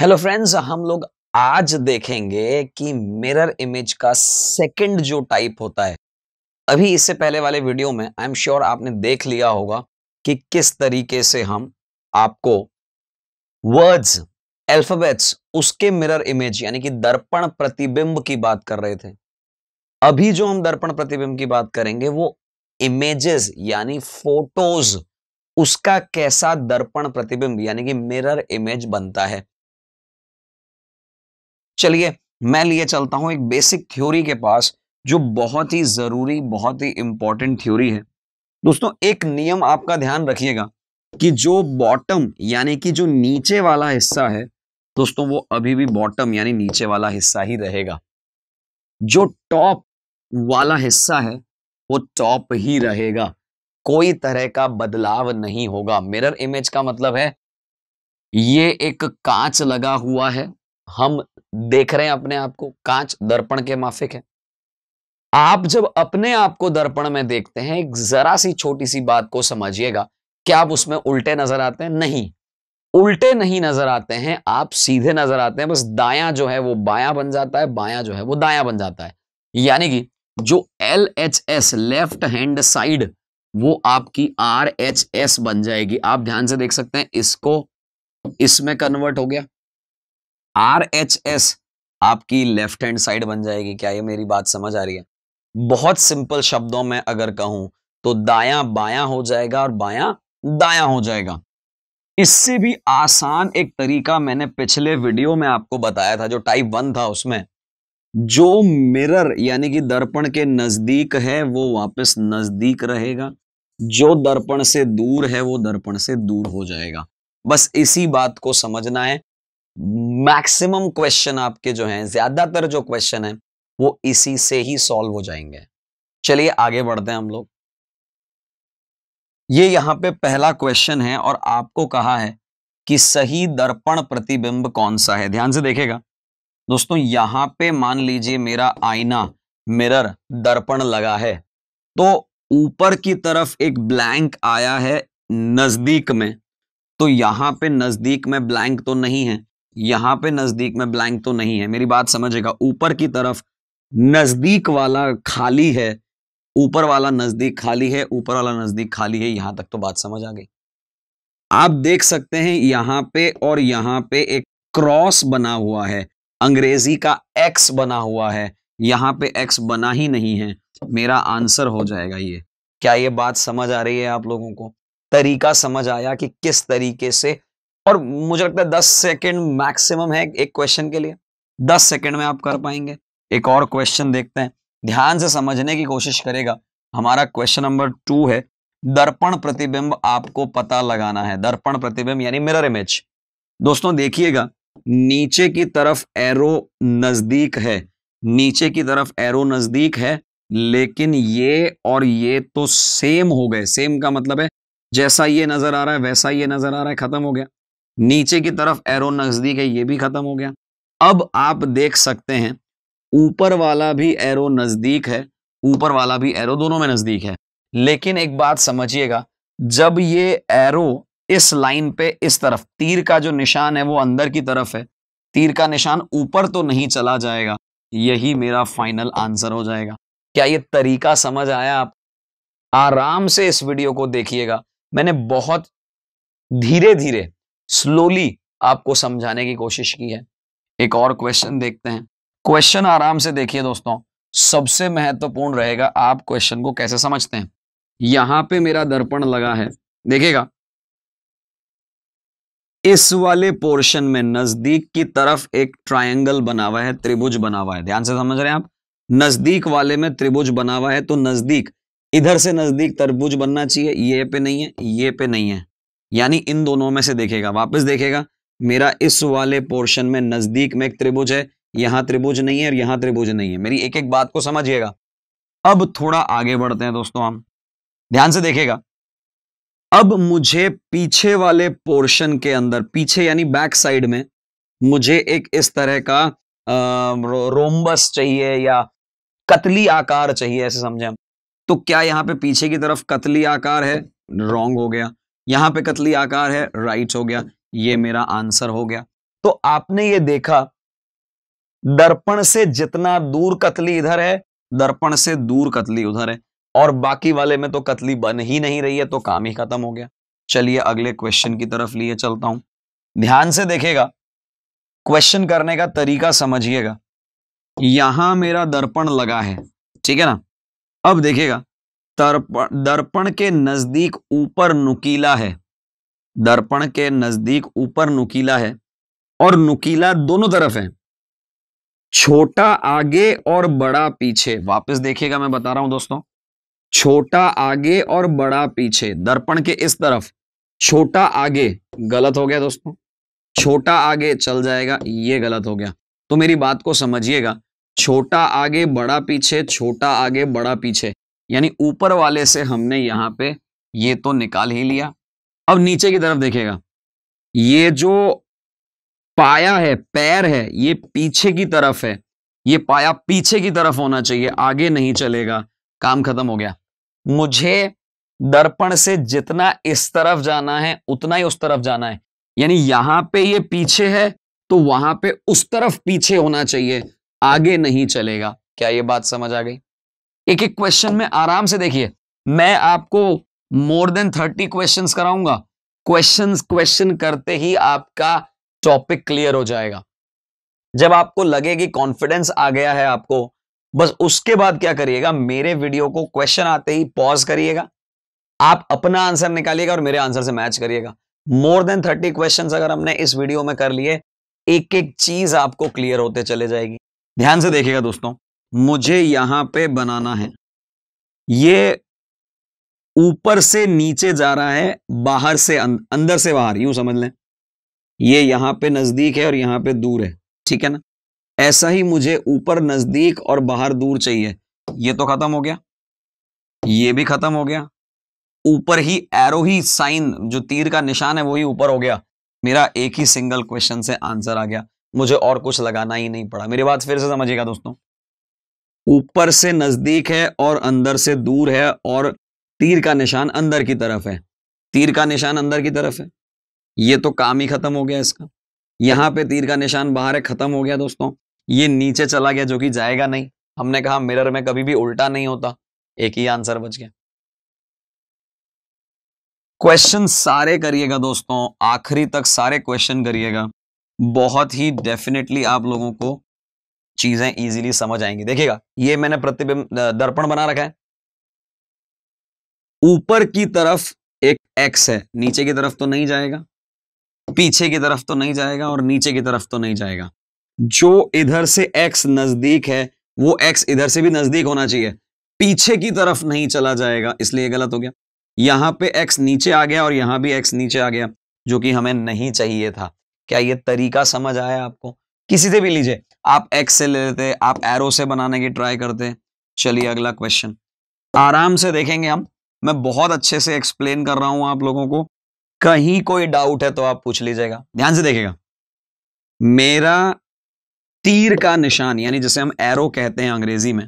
hello friends हम लोग आज देखेंगे कि मिरर इमेज का सेकंड जो टाइप होता है अभी इससे पहले वाले वीडियो में आई एम श्योर आपने देख लिया होगा कि किस तरीके से हम आपको वर्ड्स एल्फाबेट्स उसके मिरर इमेज यानी कि दर्पण प्रतिबिंब की बात कर रहे थे अभी जो हम दर्पण प्रतिबिंब की बात करेंगे वो इमेजेस यानी फोटोज उसका कैसा दर्पण प्रतिबिंब यानी कि मिरर इमेज बनता है चलिए मैं लिए चलता हूं एक बेसिक थ्योरी के पास जो बहुत ही जरूरी बहुत ही इंपॉर्टेंट थ्योरी है दोस्तों एक नियम आपका ध्यान रखिएगा कि जो बॉटम यानी कि जो नीचे वाला हिस्सा है दोस्तों वो अभी भी बॉटम यानी नीचे वाला हिस्सा ही रहेगा जो टॉप वाला हिस्सा है वो टॉप ही रहेगा कोई तरह का बदलाव नहीं होगा मिरर इमेज का मतलब है ये एक कांच लगा हुआ है हम देख रहे हैं अपने आप को कांच दर्पण के माफिक है आप जब अपने आप को दर्पण में देखते हैं एक जरा सी छोटी सी बात को समझिएगा क्या आप उसमें उल्टे नजर आते हैं नहीं उल्टे नहीं नजर आते हैं आप सीधे नजर आते हैं बस दाया जो है वो बाया बन जाता है बाया जो है वो दाया बन जाता है यानी कि जो L H S left hand side वो आपकी आर एच एस बन जाएगी आप ध्यान से देख सकते हैं इसको इसमें कन्वर्ट हो गया आर एच एस आपकी लेफ्ट हैंड साइड बन जाएगी क्या ये मेरी बात समझ आ रही है बहुत सिंपल शब्दों में अगर कहूं तो दाया बाया हो जाएगा और बाया दाया हो जाएगा इससे भी आसान एक तरीका मैंने पिछले वीडियो में आपको बताया था जो टाइप वन था उसमें जो मिरर यानी कि दर्पण के नजदीक है वो वापस नजदीक रहेगा जो दर्पण से दूर है वो दर्पण से दूर हो जाएगा बस इसी बात को समझना है मैक्सिमम क्वेश्चन आपके जो हैं ज्यादातर जो क्वेश्चन हैं वो इसी से ही सॉल्व हो जाएंगे चलिए आगे बढ़ते हैं हम लोग ये यहां पे पहला क्वेश्चन है और आपको कहा है कि सही दर्पण प्रतिबिंब कौन सा है ध्यान से देखेगा दोस्तों यहां पे मान लीजिए मेरा आईना मिरर दर्पण लगा है तो ऊपर की तरफ एक ब्लैंक आया है नजदीक में तो यहां पे नजदीक में ब्लैंक तो नहीं है यहाँ पे नजदीक में ब्लैंक तो नहीं है मेरी बात समझेगा ऊपर की तरफ नजदीक वाला खाली है ऊपर वाला नजदीक खाली है ऊपर वाला नजदीक खाली है यहां तक तो बात समझ आ गई आप देख सकते हैं यहां पे और यहां पे एक क्रॉस बना हुआ है अंग्रेजी का एक्स बना हुआ है यहां पे एक्स बना ही नहीं है मेरा आंसर हो जाएगा ये क्या ये बात समझ आ रही है आप लोगों को तरीका समझ आया कि किस तरीके से और मुझे लगता है दस सेकेंड मैक्सिमम है एक क्वेश्चन के लिए दस सेकेंड में आप कर पाएंगे एक और क्वेश्चन देखते हैं ध्यान से समझने की कोशिश करेगा हमारा क्वेश्चन नंबर टू है दर्पण प्रतिबिंब आपको पता लगाना है दर्पण प्रतिबिंब यानी मिरर इमेज दोस्तों देखिएगा नीचे की तरफ एरो नजदीक है नीचे की तरफ एरो नजदीक है लेकिन ये और ये तो सेम हो गए सेम का मतलब है जैसा ये नजर आ रहा है वैसा ये नजर आ रहा है खत्म हो गया नीचे की तरफ एरो नजदीक है ये भी खत्म हो गया अब आप देख सकते हैं ऊपर वाला भी एरो नजदीक है ऊपर वाला भी एरो दोनों में नजदीक है लेकिन एक बात समझिएगा जब ये एरो इस लाइन पे इस तरफ तीर का जो निशान है वो अंदर की तरफ है तीर का निशान ऊपर तो नहीं चला जाएगा यही मेरा फाइनल आंसर हो जाएगा क्या ये तरीका समझ आया आप आराम से इस वीडियो को देखिएगा मैंने बहुत धीरे धीरे स्लोली आपको समझाने की कोशिश की है एक और क्वेश्चन देखते हैं क्वेश्चन आराम से देखिए दोस्तों सबसे महत्वपूर्ण रहेगा आप क्वेश्चन को कैसे समझते हैं यहां पे मेरा दर्पण लगा है देखिएगा इस वाले पोर्शन में नजदीक की तरफ एक ट्रायंगल बना हुआ है त्रिभुज बना हुआ है ध्यान से समझ रहे हैं आप नजदीक वाले में त्रिभुज बना हुआ है तो नजदीक इधर से नजदीक त्रिभुज बनना चाहिए ये पे नहीं है ये पे नहीं है यानी इन दोनों में से देखेगा वापस देखेगा मेरा इस वाले पोर्शन में नजदीक में एक त्रिभुज है यहां त्रिभुज नहीं है और यहां त्रिभुज नहीं है मेरी एक एक बात को समझिएगा अब थोड़ा आगे बढ़ते हैं दोस्तों हम ध्यान से देखेगा अब मुझे पीछे वाले पोर्शन के अंदर पीछे यानी बैक साइड में मुझे एक इस तरह का रोमबस रोम्बस चाहिए या कतली आकार चाहिए ऐसे समझे हम तो क्या यहाँ पे पीछे की तरफ कतली आकार है रॉन्ग हो गया यहां पे कतली आकार है राइट हो गया ये मेरा आंसर हो गया तो आपने ये देखा दर्पण से जितना दूर कतली इधर है दर्पण से दूर कतली उधर है और बाकी वाले में तो कतली बन ही नहीं रही है तो काम ही खत्म हो गया चलिए अगले क्वेश्चन की तरफ लिए चलता हूं ध्यान से देखेगा क्वेश्चन करने का तरीका समझिएगा यहां मेरा दर्पण लगा है ठीक है ना अब देखेगा दर्पण दर्पण के नज़दीक ऊपर नुकीला है दर्पण के नज़दीक ऊपर नुकीला है और नुकीला दोनों तरफ है छोटा आगे और बड़ा पीछे वापस देखिएगा मैं बता रहा हूं दोस्तों छोटा आगे और बड़ा पीछे दर्पण के इस तरफ छोटा आगे गलत हो गया दोस्तों छोटा आगे चल जाएगा ये गलत हो गया तो मेरी बात को समझिएगा छोटा आगे बड़ा पीछे छोटा आगे बड़ा पीछे यानी ऊपर वाले से हमने यहाँ पे ये तो निकाल ही लिया अब नीचे की तरफ देखेगा ये जो पाया है पैर है ये पीछे की तरफ है ये पाया पीछे की तरफ होना चाहिए आगे नहीं चलेगा काम खत्म हो गया मुझे दर्पण से जितना इस तरफ जाना है उतना ही उस तरफ जाना है यानी यहां पे ये पीछे है तो वहां पे उस तरफ पीछे होना चाहिए आगे नहीं चलेगा क्या ये बात समझ आ गई एक एक क्वेश्चन में आराम से देखिए मैं आपको मोर देन थर्टी क्वेश्चन कराऊंगा क्वेश्चन क्वेश्चन करते ही आपका टॉपिक क्लियर हो जाएगा जब आपको लगेगी कॉन्फिडेंस आ गया है आपको बस उसके बाद क्या करिएगा मेरे वीडियो को क्वेश्चन आते ही पॉज करिएगा आप अपना आंसर निकालिएगा और मेरे आंसर से मैच करिएगा मोर देन थर्टी क्वेश्चन अगर हमने इस वीडियो में कर लिए एक एक चीज आपको क्लियर होते चले जाएगी ध्यान से देखिएगा दोस्तों मुझे यहां पे बनाना है ये ऊपर से नीचे जा रहा है बाहर से अं-, अंदर से बाहर यूं समझ लें ये यहां पे नजदीक है और यहां पे दूर है ठीक है ना ऐसा ही मुझे ऊपर नजदीक और बाहर दूर चाहिए ये तो खत्म हो गया ये भी खत्म हो गया ऊपर ही एरो ही साइन जो तीर का निशान है वही ऊपर हो गया मेरा एक ही सिंगल क्वेश्चन से आंसर आ गया मुझे और कुछ लगाना ही नहीं पड़ा मेरी बात फिर से समझिएगा दोस्तों ऊपर से नजदीक है और अंदर से दूर है और तीर का निशान अंदर की तरफ है तीर का निशान अंदर की तरफ है ये तो काम ही खत्म हो गया इसका यहाँ पे तीर का निशान बाहर है खत्म हो गया दोस्तों ये नीचे चला गया जो कि जाएगा नहीं हमने कहा मिरर में कभी भी उल्टा नहीं होता एक ही आंसर बच गया क्वेश्चन सारे करिएगा दोस्तों आखिरी तक सारे क्वेश्चन करिएगा बहुत ही डेफिनेटली आप लोगों को चीजें इजीली समझ आएंगी देखिएगा ये मैंने प्रतिबिंब दर्पण बना रखा है ऊपर की तरफ एक एक्स है नीचे की तरफ तो नहीं जाएगा पीछे की तरफ तो नहीं जाएगा और नीचे की तरफ तो नहीं जाएगा जो इधर से एक्स नजदीक है वो एक्स इधर से भी नजदीक होना चाहिए पीछे की तरफ नहीं चला जाएगा इसलिए गलत हो गया यहां पे एक्स नीचे आ गया और यहां भी एक्स नीचे आ गया जो कि हमें नहीं चाहिए था क्या ये तरीका समझ आया आपको किसी से भी लीजिए आप एक्स से ले लेते आप एरो से बनाने की ट्राई करते चलिए अगला क्वेश्चन आराम से देखेंगे हम मैं बहुत अच्छे से एक्सप्लेन कर रहा हूं आप लोगों को कहीं कोई डाउट है तो आप पूछ लीजिएगा ध्यान से देखेगा मेरा तीर का निशान यानी जिसे हम एरो कहते हैं अंग्रेजी में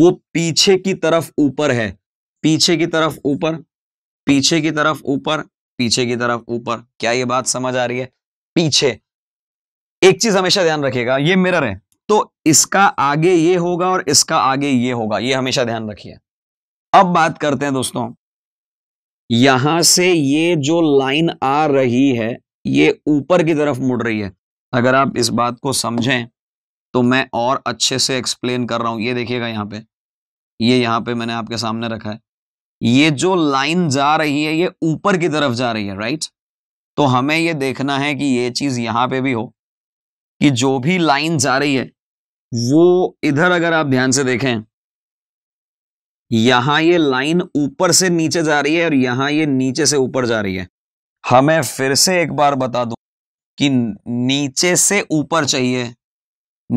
वो पीछे की तरफ ऊपर है पीछे की तरफ ऊपर पीछे की तरफ ऊपर पीछे की तरफ ऊपर क्या ये बात समझ आ रही है पीछे एक चीज हमेशा ध्यान रखिएगा ये मिरर है तो इसका आगे ये होगा और इसका आगे ये होगा ये हमेशा ध्यान रखिए अब बात करते हैं दोस्तों यहां से ये जो लाइन आ रही है ये ऊपर की तरफ मुड़ रही है अगर आप इस बात को समझें तो मैं और अच्छे से एक्सप्लेन कर रहा हूं ये देखिएगा यहां पे ये यहां पे मैंने आपके सामने रखा है ये जो लाइन जा रही है ये ऊपर की तरफ जा रही है राइट तो हमें ये देखना है कि ये चीज यहां पे भी हो कि जो भी लाइन जा रही है वो इधर अगर आप ध्यान से देखें यहां ये लाइन ऊपर से नीचे जा रही है और यहां ये नीचे से ऊपर जा रही है हमें फिर से एक बार बता दूं कि नीचे से ऊपर चाहिए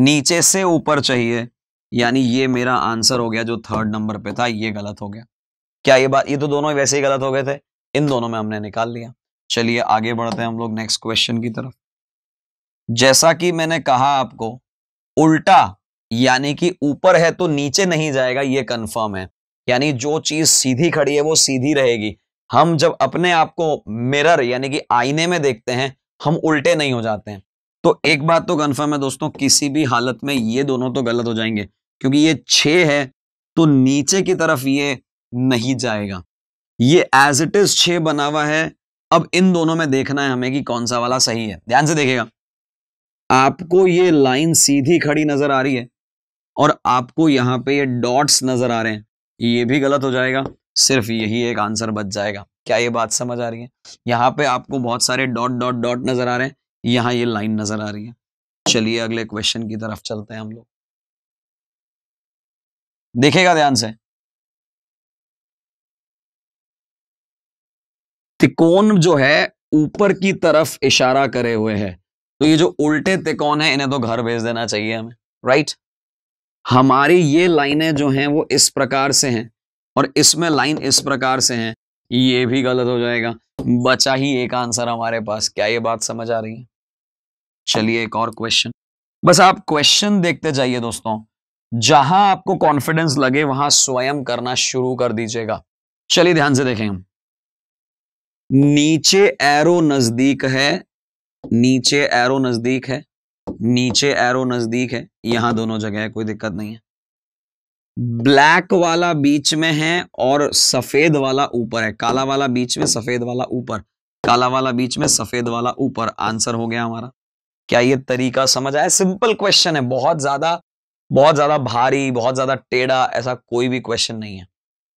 नीचे से ऊपर चाहिए यानी ये मेरा आंसर हो गया जो थर्ड नंबर पे था ये गलत हो गया क्या ये बात ये तो दोनों वैसे ही गलत हो गए थे इन दोनों में हमने निकाल लिया चलिए आगे बढ़ते हैं हम लोग नेक्स्ट क्वेश्चन की तरफ जैसा कि मैंने कहा आपको उल्टा यानी कि ऊपर है तो नीचे नहीं जाएगा ये कंफर्म है यानी जो चीज सीधी खड़ी है वो सीधी रहेगी हम जब अपने आप को मिरर यानी कि आईने में देखते हैं हम उल्टे नहीं हो जाते हैं तो एक बात तो कन्फर्म है दोस्तों किसी भी हालत में ये दोनों तो गलत हो जाएंगे क्योंकि ये छे है तो नीचे की तरफ ये नहीं जाएगा ये एज इट इज छे बना हुआ है अब इन दोनों में देखना है हमें कि कौन सा वाला सही है ध्यान से देखेगा आपको ये लाइन सीधी खड़ी नजर आ रही है और आपको यहाँ पे ये डॉट्स नजर आ रहे हैं ये भी गलत हो जाएगा सिर्फ यही एक आंसर बच जाएगा क्या ये बात समझ आ रही है यहाँ पे आपको बहुत सारे डॉट डॉट डॉट नजर आ रहे हैं यहाँ ये लाइन नजर आ रही है चलिए अगले क्वेश्चन की तरफ चलते हैं हम लोग देखेगा ध्यान से त्रिकोण जो है ऊपर की तरफ इशारा करे हुए है तो ये जो उल्टे तिकोन है इन्हें तो घर भेज देना चाहिए हमें राइट हमारी ये लाइनें जो हैं वो इस प्रकार से हैं और इसमें लाइन इस प्रकार से हैं ये भी गलत हो जाएगा बचा ही एक आंसर हमारे पास क्या ये बात समझ आ रही है चलिए एक और क्वेश्चन बस आप क्वेश्चन देखते जाइए दोस्तों जहां आपको कॉन्फिडेंस लगे वहां स्वयं करना शुरू कर दीजिएगा चलिए ध्यान से देखें हम नीचे एरो नजदीक है नीचे एरो नजदीक है नीचे एरो नजदीक है यहां दोनों जगह है कोई दिक्कत नहीं है ब्लैक वाला बीच में है और सफेद वाला ऊपर है काला वाला बीच में सफेद वाला ऊपर काला वाला बीच में सफेद वाला ऊपर आंसर हो गया हमारा क्या ये तरीका समझ आया सिंपल क्वेश्चन है बहुत ज्यादा बहुत ज्यादा भारी बहुत ज्यादा टेढ़ा ऐसा कोई भी क्वेश्चन नहीं है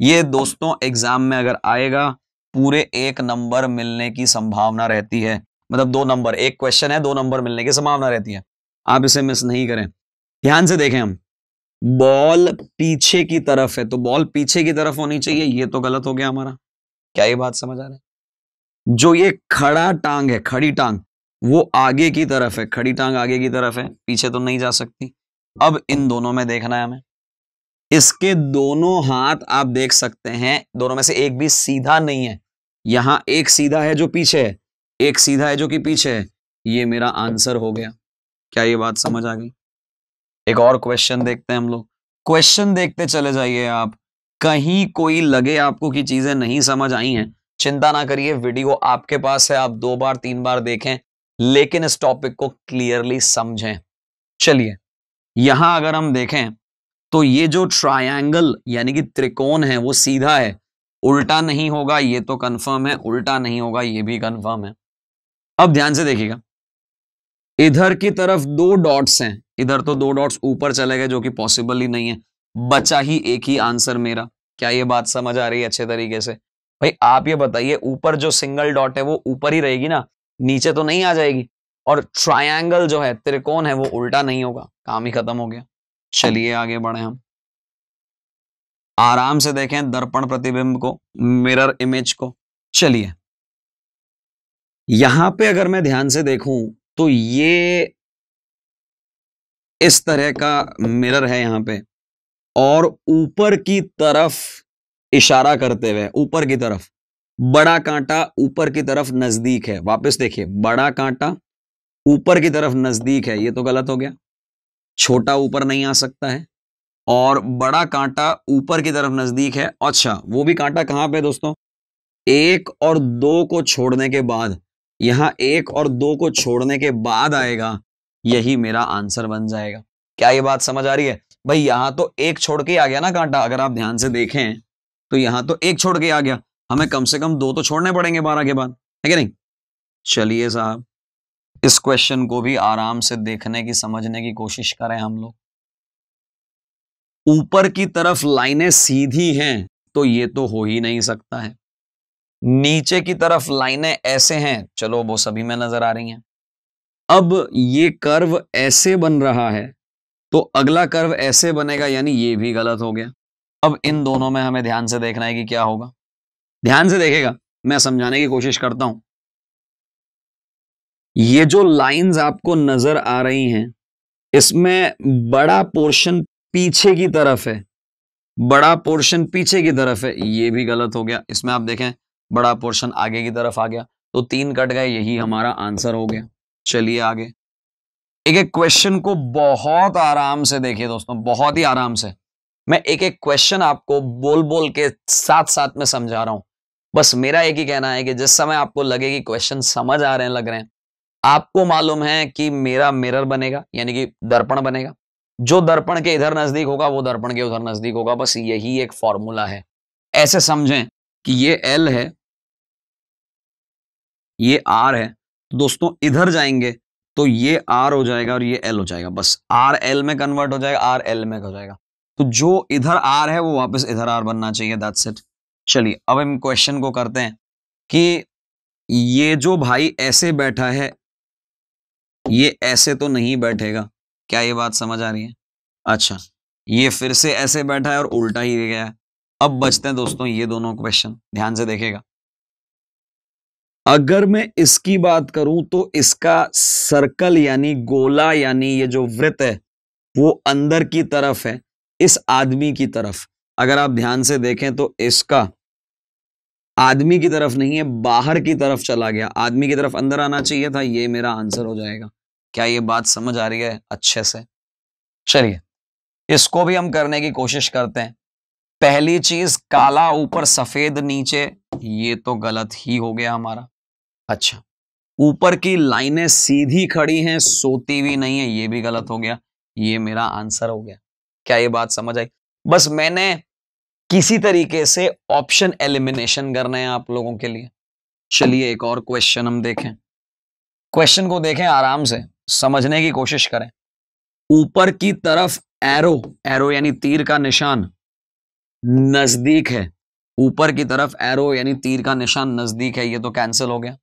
ये दोस्तों एग्जाम में अगर आएगा पूरे एक नंबर मिलने की संभावना रहती है मतलब दो नंबर एक क्वेश्चन है दो नंबर मिलने की संभावना रहती है आप इसे मिस नहीं करें ध्यान से देखें हम बॉल पीछे की तरफ है तो बॉल पीछे की तरफ होनी चाहिए ये तो गलत हो गया हमारा क्या ये बात समझ आ रहा है जो ये खड़ा टांग है खड़ी टांग वो आगे की तरफ है खड़ी टांग आगे की तरफ है पीछे तो नहीं जा सकती अब इन दोनों में देखना है हमें इसके दोनों हाथ आप देख सकते हैं दोनों में से एक भी सीधा नहीं है यहां एक सीधा है जो पीछे है एक सीधा है जो कि पीछे है ये मेरा आंसर हो गया क्या ये बात समझ आ गई एक और क्वेश्चन देखते हैं हम लोग क्वेश्चन देखते चले जाइए आप कहीं कोई लगे आपको कि चीजें नहीं समझ आई हैं चिंता ना करिए वीडियो आपके पास है आप दो बार तीन बार देखें लेकिन इस टॉपिक को क्लियरली समझें चलिए यहां अगर हम देखें तो ये जो ट्रायंगल यानी कि त्रिकोण है वो सीधा है उल्टा नहीं होगा ये तो कंफर्म है उल्टा नहीं होगा ये भी कंफर्म है अब ध्यान से देखिएगा इधर की तरफ दो डॉट्स हैं इधर तो दो डॉट्स ऊपर चले गए जो कि पॉसिबल ही नहीं है बचा ही एक ही आंसर मेरा क्या ये बात समझ आ रही है अच्छे तरीके से भाई आप ये बताइए ऊपर जो सिंगल डॉट है वो ऊपर ही रहेगी ना नीचे तो नहीं आ जाएगी और ट्रायंगल जो है त्रिकोण है वो उल्टा नहीं होगा काम ही खत्म हो गया चलिए आगे बढ़े हम आराम से देखें दर्पण प्रतिबिंब को मिरर इमेज को चलिए यहां पे अगर मैं ध्यान से देखूं तो ये इस तरह का मिरर है यहां पे और ऊपर की तरफ इशारा करते हुए ऊपर की तरफ बड़ा कांटा ऊपर की तरफ नजदीक है वापस देखिए बड़ा कांटा ऊपर की तरफ नजदीक है ये तो गलत हो गया छोटा ऊपर नहीं आ सकता है और बड़ा कांटा ऊपर की तरफ नजदीक है अच्छा वो भी कांटा कहाँ पे दोस्तों एक और दो को छोड़ने के बाद यहाँ एक और दो को छोड़ने के बाद आएगा यही मेरा आंसर बन जाएगा क्या ये बात समझ आ रही है भाई यहां तो एक छोड़ के आ गया ना कांटा अगर आप ध्यान से देखें तो यहां तो एक छोड़ के आ गया हमें कम से कम दो तो छोड़ने पड़ेंगे बारह के बाद है कि नहीं चलिए साहब इस क्वेश्चन को भी आराम से देखने की समझने की कोशिश करें हम लोग ऊपर की तरफ लाइनें सीधी हैं तो ये तो हो ही नहीं सकता है नीचे की तरफ लाइनें ऐसे हैं चलो वो सभी में नजर आ रही हैं अब ये कर्व ऐसे बन रहा है तो अगला कर्व ऐसे बनेगा यानी ये भी गलत हो गया अब इन दोनों में हमें ध्यान से देखना है कि क्या होगा ध्यान से देखेगा मैं समझाने की कोशिश करता हूं ये जो लाइंस आपको नजर आ रही हैं इसमें बड़ा पोर्शन पीछे की तरफ है बड़ा पोर्शन पीछे की तरफ है ये भी गलत हो गया इसमें आप देखें बड़ा पोर्शन आगे की तरफ आ गया तो तीन कट गए यही हमारा आंसर हो गया चलिए आगे एक एक क्वेश्चन को बहुत आराम से देखिए दोस्तों बहुत ही आराम से मैं एक एक क्वेश्चन आपको बोल बोल के साथ साथ में समझा रहा हूं बस मेरा एक ही कहना है कि जिस समय आपको लगे कि क्वेश्चन समझ आ रहे हैं लग रहे हैं आपको मालूम है कि मेरा मिरर बनेगा यानी कि दर्पण बनेगा जो दर्पण के इधर नजदीक होगा वो दर्पण के उधर नजदीक होगा बस यही एक फॉर्मूला है ऐसे समझें कि ये एल है ये आर है तो दोस्तों इधर जाएंगे तो ये आर हो जाएगा और ये एल हो जाएगा बस आर एल में कन्वर्ट हो जाएगा आर एल में हो जाएगा तो जो इधर आर है वो वापस इधर आर बनना चाहिए दैट्स इट चलिए अब हम क्वेश्चन को करते हैं कि ये जो भाई ऐसे बैठा है ये ऐसे तो नहीं बैठेगा क्या ये बात समझ आ रही है अच्छा ये फिर से ऐसे बैठा है और उल्टा ही गया है अब बचते हैं दोस्तों ये दोनों क्वेश्चन ध्यान से देखेगा अगर मैं इसकी बात करूं तो इसका सर्कल यानी गोला यानी ये जो वृत्त है वो अंदर की तरफ है इस आदमी की तरफ अगर आप ध्यान से देखें तो इसका आदमी की तरफ नहीं है बाहर की तरफ चला गया आदमी की तरफ अंदर आना चाहिए था ये मेरा आंसर हो जाएगा क्या ये बात समझ आ रही है अच्छे से चलिए इसको भी हम करने की कोशिश करते हैं पहली चीज काला ऊपर सफेद नीचे ये तो गलत ही हो गया हमारा अच्छा ऊपर की लाइनें सीधी खड़ी हैं सोती भी नहीं है ये भी गलत हो गया ये मेरा आंसर हो गया क्या ये बात समझ आई बस मैंने किसी तरीके से ऑप्शन एलिमिनेशन करना है आप लोगों के लिए चलिए एक और क्वेश्चन हम देखें क्वेश्चन को देखें आराम से समझने की कोशिश करें ऊपर की तरफ एरो एरो यानी तीर का निशान नजदीक है ऊपर की तरफ एरो यानी तीर का निशान नजदीक है ये तो कैंसिल हो गया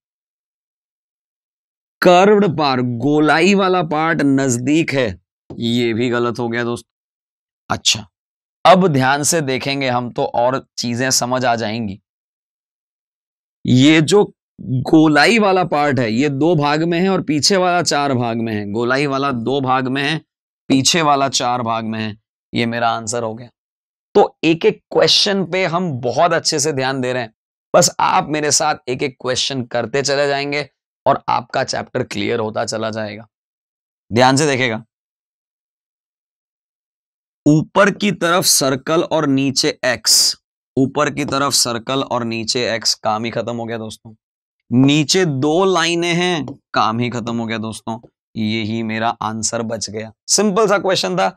कर्व्ड पार गोलाई वाला पार्ट नजदीक है ये भी गलत हो गया दोस्तों अच्छा अब ध्यान से देखेंगे हम तो और चीजें समझ आ जाएंगी ये जो गोलाई वाला पार्ट है ये दो भाग में है और पीछे वाला चार भाग में है गोलाई वाला दो भाग में है पीछे वाला चार भाग में है ये मेरा आंसर हो गया तो एक एक क्वेश्चन पे हम बहुत अच्छे से ध्यान दे रहे हैं बस आप मेरे साथ एक एक क्वेश्चन करते चले जाएंगे और आपका चैप्टर क्लियर होता चला जाएगा ध्यान से देखेगा ऊपर की तरफ सर्कल और नीचे एक्स ऊपर की तरफ सर्कल और नीचे एक्स काम ही खत्म हो गया दोस्तों नीचे दो लाइनें हैं काम ही खत्म हो गया दोस्तों यही मेरा आंसर बच गया सिंपल सा क्वेश्चन था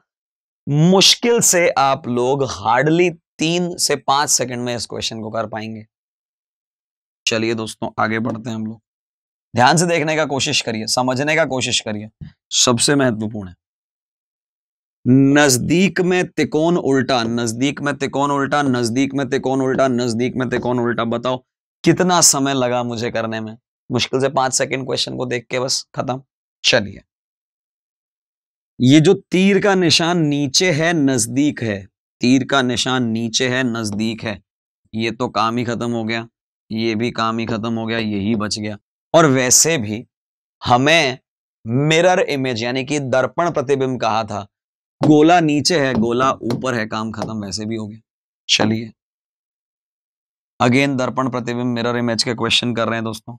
मुश्किल से आप लोग हार्डली तीन से पांच सेकंड में इस क्वेश्चन को कर पाएंगे चलिए दोस्तों आगे बढ़ते हैं हम लोग ध्यान से देखने का कोशिश करिए समझने का कोशिश करिए सबसे महत्वपूर्ण है नजदीक में तिकोन उल्टा नजदीक में तिकोन उल्टा नजदीक में तिकोन उल्टा नजदीक में तिकोन उल्टा बताओ कितना समय लगा मुझे करने में मुश्किल से पांच सेकंड क्वेश्चन को देख के बस खत्म चलिए ये जो तीर का निशान नीचे है नजदीक है तीर का निशान नीचे है नजदीक है ये तो काम ही खत्म हो गया ये भी काम ही खत्म हो गया यही बच गया और वैसे भी हमें मिरर इमेज यानी कि दर्पण प्रतिबिंब कहा था गोला नीचे है गोला ऊपर है काम खत्म वैसे भी हो गया चलिए अगेन दर्पण प्रतिबिंब मिरर इमेज के क्वेश्चन कर रहे हैं दोस्तों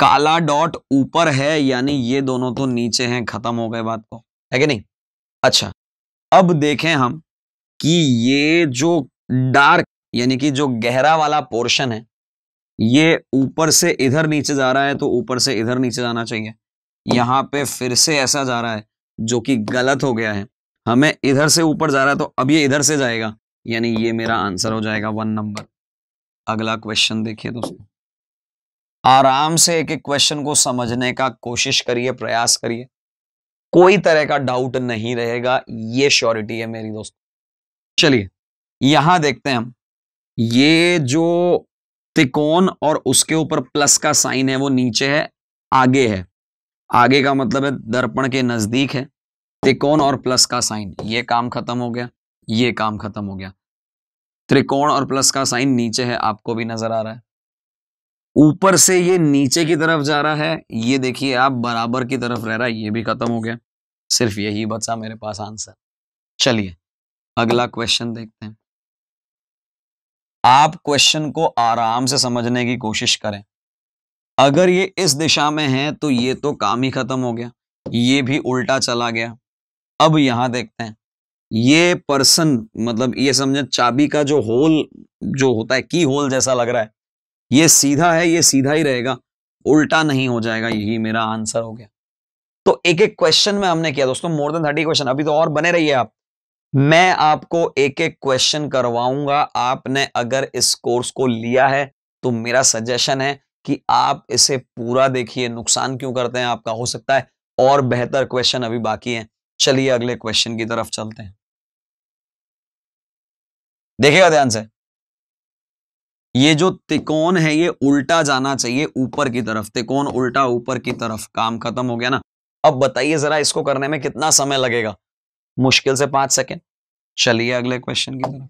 काला डॉट ऊपर है यानी ये दोनों तो नीचे हैं खत्म हो गए बात को है कि नहीं अच्छा अब देखें हम कि ये जो डार्क यानी कि जो गहरा वाला पोर्शन है ये ऊपर से इधर नीचे जा रहा है तो ऊपर से इधर नीचे जाना चाहिए यहाँ पे फिर से ऐसा जा रहा है जो कि गलत हो गया है हमें इधर से ऊपर जा रहा है तो अब ये इधर से जाएगा यानी ये मेरा आंसर हो जाएगा वन नंबर अगला क्वेश्चन देखिए दोस्तों आराम से एक एक क्वेश्चन को समझने का कोशिश करिए प्रयास करिए कोई तरह का डाउट नहीं रहेगा ये श्योरिटी है मेरी दोस्त चलिए यहां देखते हैं हम ये जो त्रिकोण और उसके ऊपर प्लस का साइन है वो नीचे है आगे है आगे का मतलब है दर्पण के नजदीक है त्रिकोण और प्लस का साइन ये काम खत्म हो गया ये काम खत्म हो गया त्रिकोण और प्लस का साइन नीचे है आपको भी नजर आ रहा है ऊपर से ये नीचे की तरफ जा रहा है ये देखिए आप बराबर की तरफ रह रहा है ये भी खत्म हो गया सिर्फ यही बचा मेरे पास आंसर चलिए अगला क्वेश्चन देखते हैं आप क्वेश्चन को आराम से समझने की कोशिश करें अगर ये इस दिशा में है तो ये तो काम ही खत्म हो गया ये भी उल्टा चला गया अब यहां देखते हैं ये पर्सन मतलब ये समझे चाबी का जो होल जो होता है की होल जैसा लग रहा है ये सीधा है ये सीधा ही रहेगा उल्टा नहीं हो जाएगा यही मेरा आंसर हो गया तो एक एक क्वेश्चन में हमने किया दोस्तों मोर देन थर्टी क्वेश्चन अभी तो और बने रहिए आप मैं आपको एक एक क्वेश्चन करवाऊंगा आपने अगर इस कोर्स को लिया है तो मेरा सजेशन है कि आप इसे पूरा देखिए नुकसान क्यों करते हैं आपका हो सकता है और बेहतर क्वेश्चन अभी बाकी है चलिए अगले क्वेश्चन की तरफ चलते हैं देखिएगा ध्यान से ये जो त्रिकोण है ये उल्टा जाना चाहिए ऊपर की तरफ त्रिकोण उल्टा ऊपर की तरफ काम खत्म हो गया ना अब बताइए जरा इसको करने में कितना समय लगेगा मुश्किल से पांच सेकेंड चलिए अगले क्वेश्चन की तरफ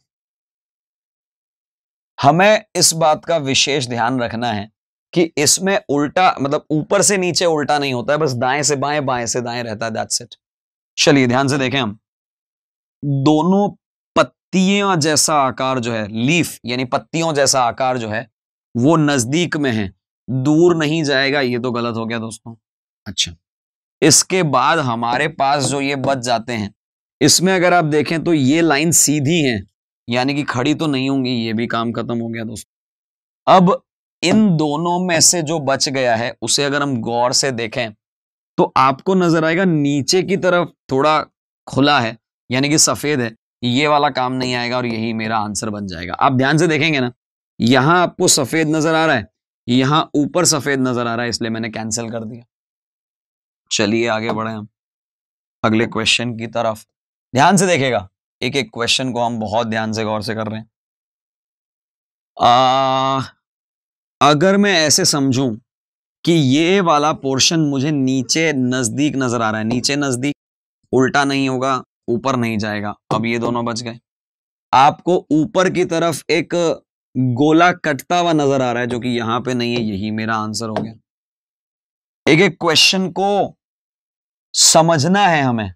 हमें इस बात का विशेष ध्यान रखना है कि इसमें उल्टा मतलब ऊपर से नीचे उल्टा नहीं होता है बस दाएं से बाएं बाएं से दाएं रहता है दैट्स इट चलिए ध्यान से देखें हम दोनों पत्तियां जैसा आकार जो है लीफ यानी पत्तियों जैसा आकार जो है वो नजदीक में है दूर नहीं जाएगा ये तो गलत हो गया दोस्तों अच्छा इसके बाद हमारे पास जो ये बच जाते हैं इसमें अगर आप देखें तो ये लाइन सीधी है यानी कि खड़ी तो नहीं होंगी ये भी काम खत्म हो गया दोस्तों अब इन दोनों में से जो बच गया है उसे अगर हम गौर से देखें तो आपको नजर आएगा नीचे की तरफ थोड़ा खुला है यानी कि सफेद है ये वाला काम नहीं आएगा और यही मेरा आंसर बन जाएगा आप ध्यान से देखेंगे ना यहां आपको सफेद नजर आ रहा है यहां ऊपर सफेद नजर आ रहा है इसलिए मैंने कैंसिल कर दिया चलिए आगे बढ़े हम अगले क्वेश्चन की तरफ ध्यान से देखेगा एक एक क्वेश्चन को हम बहुत ध्यान से गौर से कर रहे हैं आ, अगर मैं ऐसे समझूं कि ये वाला पोर्शन मुझे नीचे नजदीक नजर आ रहा है नीचे नजदीक उल्टा नहीं होगा ऊपर नहीं जाएगा अब ये दोनों बच गए आपको ऊपर की तरफ एक गोला कटता हुआ नजर आ रहा है जो कि यहां पे नहीं है यही मेरा आंसर हो गया एक एक क्वेश्चन को समझना है हमें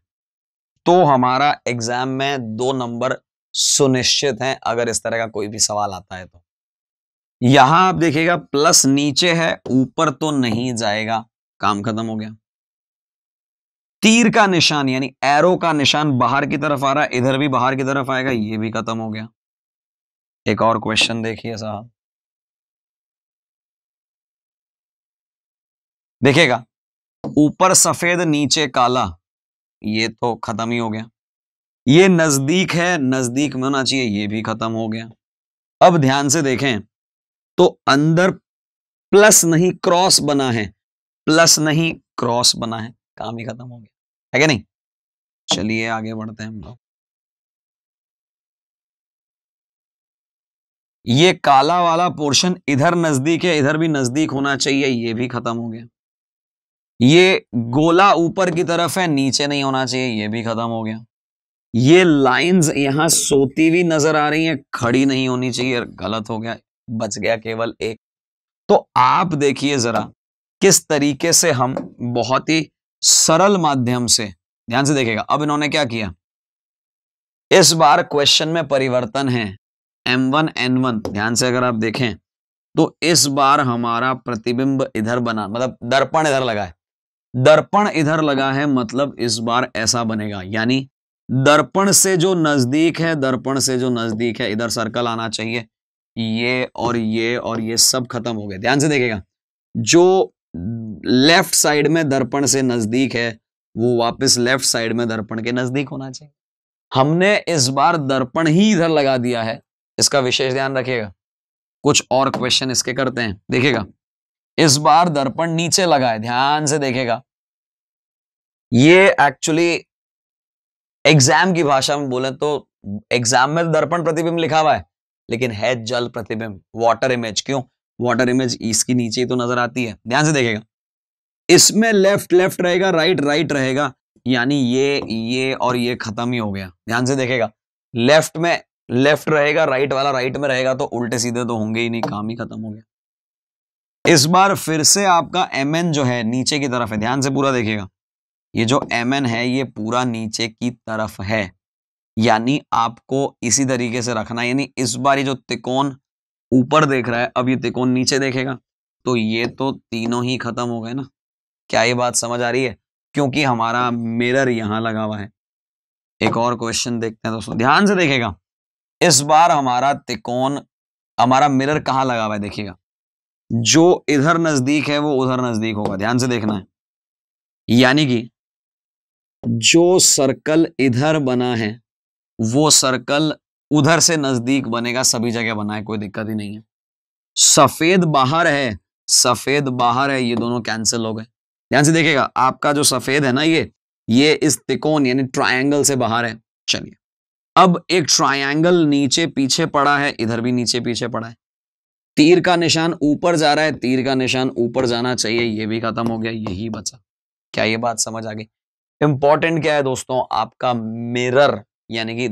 तो हमारा एग्जाम में दो नंबर सुनिश्चित हैं अगर इस तरह का कोई भी सवाल आता है तो यहां आप देखिएगा प्लस नीचे है ऊपर तो नहीं जाएगा काम खत्म हो गया तीर का निशान यानी एरो का निशान बाहर की तरफ आ रहा है इधर भी बाहर की तरफ आएगा ये भी खत्म हो गया एक और क्वेश्चन देखिए साहब देखेगा ऊपर सफेद नीचे काला ये तो खत्म ही हो गया ये नजदीक है नजदीक में होना चाहिए ये भी खत्म हो गया अब ध्यान से देखें तो अंदर प्लस नहीं क्रॉस बना है प्लस नहीं क्रॉस बना है काम ही खत्म हो गया है क्या नहीं चलिए आगे बढ़ते हैं हम लोग ये काला वाला पोर्शन इधर नजदीक है इधर भी नजदीक होना चाहिए ये भी खत्म हो गया ये गोला ऊपर की तरफ है नीचे नहीं होना चाहिए ये भी खत्म हो गया ये लाइंस यहां सोती हुई नजर आ रही हैं खड़ी नहीं होनी चाहिए गलत हो गया बच गया केवल एक तो आप देखिए जरा किस तरीके से हम बहुत ही सरल माध्यम से ध्यान से देखेगा अब इन्होंने क्या किया इस बार क्वेश्चन में परिवर्तन है M1 N1 ध्यान से अगर आप देखें तो इस बार हमारा प्रतिबिंब इधर बना मतलब दर्पण इधर लगा है दर्पण इधर लगा है मतलब इस बार ऐसा बनेगा यानी दर्पण से जो नजदीक है दर्पण से जो नजदीक है इधर सर्कल आना चाहिए ये और ये और ये सब खत्म हो गए ध्यान से देखेगा जो लेफ्ट साइड में दर्पण से नजदीक है वो वापस लेफ्ट साइड में दर्पण के नजदीक होना चाहिए हमने इस बार दर्पण ही इधर लगा दिया है इसका विशेष ध्यान रखिएगा कुछ और क्वेश्चन इसके करते हैं देखिएगा इस बार दर्पण नीचे लगा है ध्यान से देखेगा ये एक्चुअली एग्जाम की भाषा में बोले तो एग्जाम में दर्पण प्रतिबिंब लिखा हुआ है लेकिन है जल प्रतिबिंब वाटर इमेज क्यों वाटर इमेज इसके नीचे ही तो नजर आती है ध्यान से देखेगा इसमें लेफ्ट लेफ्ट रहेगा राइट राइट रहेगा यानी ये ये और ये खत्म ही हो गया ध्यान से देखेगा लेफ्ट में लेफ्ट रहेगा राइट वाला राइट में रहेगा तो उल्टे सीधे तो होंगे ही नहीं काम ही खत्म हो गया इस बार फिर से आपका एम एन जो है नीचे की तरफ है ध्यान से पूरा देखेगा ये जो एम एन है ये पूरा नीचे की तरफ है यानी आपको इसी तरीके से रखना यानी इस बार ये जो त्रिकोण ऊपर देख रहा है अब ये त्रिकोण नीचे देखेगा तो ये तो तीनों ही खत्म हो गए ना क्या ये बात समझ आ रही है क्योंकि हमारा मिरर यहां लगा हुआ है एक और क्वेश्चन देखते हैं दोस्तों ध्यान से देखेगा इस बार हमारा त्रिकोण हमारा मिरर कहाँ लगा हुआ है देखिएगा जो इधर नजदीक है वो उधर नजदीक होगा ध्यान से देखना है यानी कि जो सर्कल इधर बना है वो सर्कल उधर से नजदीक बनेगा सभी जगह बनाए कोई दिक्कत ही नहीं है सफेद बाहर है सफेद बाहर है ये दोनों कैंसिल हो गए ध्यान से देखेगा आपका जो सफेद है ना ये ये इस तिकोन यानी ट्रायंगल से बाहर है चलिए अब एक ट्रायंगल नीचे पीछे पड़ा है इधर भी नीचे पीछे पड़ा है तीर का निशान ऊपर जा रहा है तीर का निशान ऊपर जाना चाहिए ये भी खत्म हो गया यही बचा क्या ये बात समझ आ गई इंपॉर्टेंट क्या है दोस्तों आपका मिरर यानी कि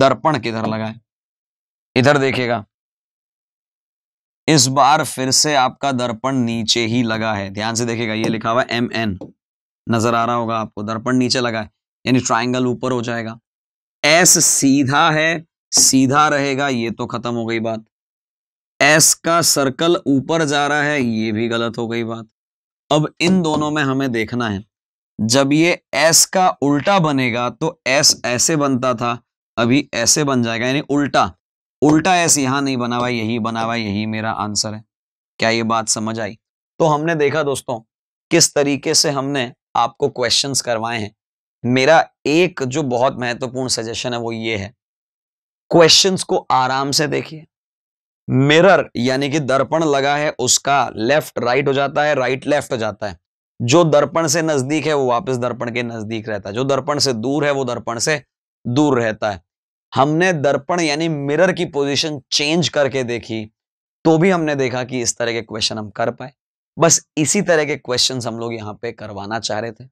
दर्पण किधर लगाए इधर देखेगा इस बार फिर से आपका दर्पण नीचे ही लगा है ध्यान से देखेगा ये लिखा हुआ एम एन नजर आ रहा होगा आपको दर्पण नीचे लगा है यानी ट्राइंगल ऊपर हो जाएगा एस सीधा है सीधा रहेगा ये तो खत्म हो गई बात एस का सर्कल ऊपर जा रहा है ये भी गलत हो गई बात अब इन दोनों में हमें देखना है जब ये एस का उल्टा बनेगा तो एस ऐसे बनता था अभी ऐसे बन जाएगा यानी उल्टा उल्टा ऐसे यहां नहीं बना हुआ यही बना हुआ यही मेरा आंसर है क्या ये बात समझ आई तो हमने देखा दोस्तों किस तरीके से हमने आपको क्वेश्चन करवाए हैं मेरा एक जो बहुत महत्वपूर्ण सजेशन है वो ये है क्वेश्चंस को आराम से देखिए मिरर यानी कि दर्पण लगा है उसका लेफ्ट राइट हो जाता है राइट लेफ्ट हो जाता है जो दर्पण से नजदीक है वो वापस दर्पण के नजदीक रहता है जो दर्पण से दूर है वो दर्पण से दूर रहता है हमने दर्पण यानी मिरर की पोजीशन चेंज करके देखी तो भी हमने देखा कि इस तरह के क्वेश्चन हम कर पाए बस इसी तरह के क्वेश्चन हम लोग यहाँ पे करवाना चाह रहे थे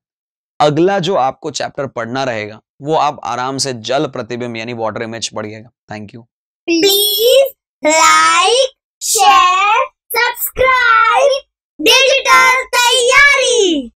अगला जो आपको चैप्टर पढ़ना रहेगा वो आप आराम से जल प्रतिबिंब यानी वाटर इमेज पढ़िएगा thank you please like share subscribe digital तैयारी